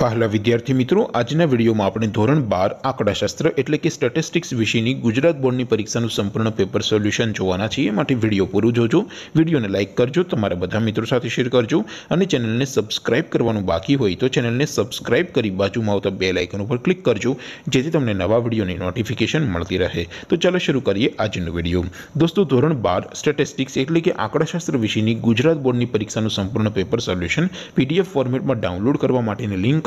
ફખલા video છે મિત્રો આજના વિડીયોમાં આપણે ધોરણ 12 આંકડાશાસ્ત્ર એટલે કે સ્ટેટિસ્ટિક્સ વિષયની ગુજરાત બોર્ડની પરીક્ષાનું સંપૂર્ણ પેપર સોલ્યુશન જોવાના છીએ માટે વિડીયો પૂરો જોજો વિડીયોને લાઈક કરજો તમારા બધા મિત્રો સાથે શેર કરજો અને ચેનલને સબ્સ્ક્રાઇબ કરવાનું બાકી હોય તો ચેનલને સબ્સ્ક્રાઇબ કરી બાજુમાં આપતો બેલ આઇકન ઉપર ક્લિક કરજો જેથી તમને નવા વિડીયોની નોટિફિકેશન મળતી રહે તો ચાલો શરૂ કરીએ આજનો વિડીયો દોસ્તો ધોરણ 12 સ્ટેટિસ્ટિક્સ એટલે કે આંકડાશાસ્ત્ર વિષયની ગુજરાત બોર્ડની પરીક્ષાનું સંપૂર્ણ પેપર સોલ્યુશન પીડીએફ ફોર્મેટમાં ડાઉનલોડ કરવા માટેની લિંક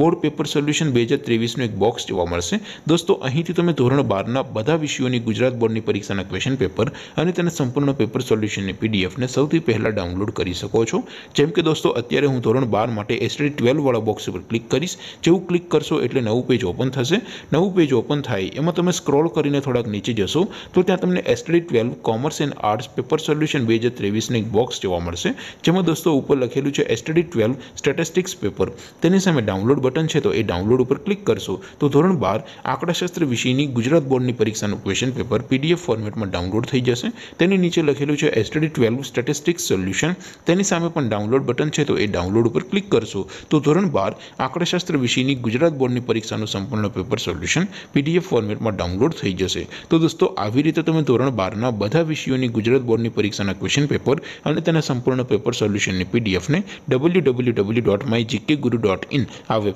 बोर्ड पेपर सॉल्यूशन 2023 નો એક બોક્સ જોવા મળશે દોસ્તો અહીંથી તમે ધોરણ 12 ના બધા વિષયોની ગુજરાત બોર્ડની પરીક્ષાના ક્વેશ્ચન પેપર અને તેના સંપૂર્ણ પેપર સોલ્યુશનની પીડીએફ ને સૌથી પહેલા ડાઉનલોડ કરી શકો છો જેમ કે દોસ્તો અત્યારે હું ધોરણ 12 માટે STD 12 વાળો બોક્સ પર ક્લિક કરશો જેવું ક્લિક કરશો એટલે નવું પેજ ઓપન થશે નવું પેજ ઓપન થાય એમાં તમે સ્ક્રોલ કરીને થોડક નીચે જશો તો ત્યાં તમને STD 12 commerce and arts paper solution 2023 નો એક બોક્સ જોવા મળશે જેમ હું દોસ્તો ઉપર લખેલું છે STD 12 स्टैटिस्टिक्स પેપર તેની સામે ડાઉનલોડ બટન છે તો એ ડાઉનલોડ ઉપર ક્લિક કરશો તો ધોરણ બાર આંકડાશાસ્ત્ર વિષયની ગુજરાત બોર્ડની પરીક્ષાનું ક્વેશ્ચન પેપર પીડીએફ ફોર્મેટમાં ડાઉનલોડ થઈ જશે તેની નીચે લખેલું છે એસટડી ટ્વેલ્વ સ્ટેટિસ્ટિક્સ સોલ્યુશન તેની સામે પણ ડાઉનલોડ બટન છે તો એ ડાઉનલોડ ઉપર ક્લિક કરશો તો ધોરણ બાર આંકડાશાસ્ત્ર વિષયની ગુજરાત બોર્ડની પરીક્ષાનું સંપૂર્ણ પેપર સોલ્યુશન પીડીએફ ફોર્મેટમાં ડાઉનલોડ થઈ જશે તો દોસ્તો આવી રીતે તમે ધોરણ બારના બધા વિષયોની ગુજરાત બોર્ડની પરીક્ષાના ક્વેશ્ચન પેપર અને તેના સંપૂર્ણ પેપર સોલ્યુશનની પીડીએફને W W W dot my GK guru dot in આ વેબ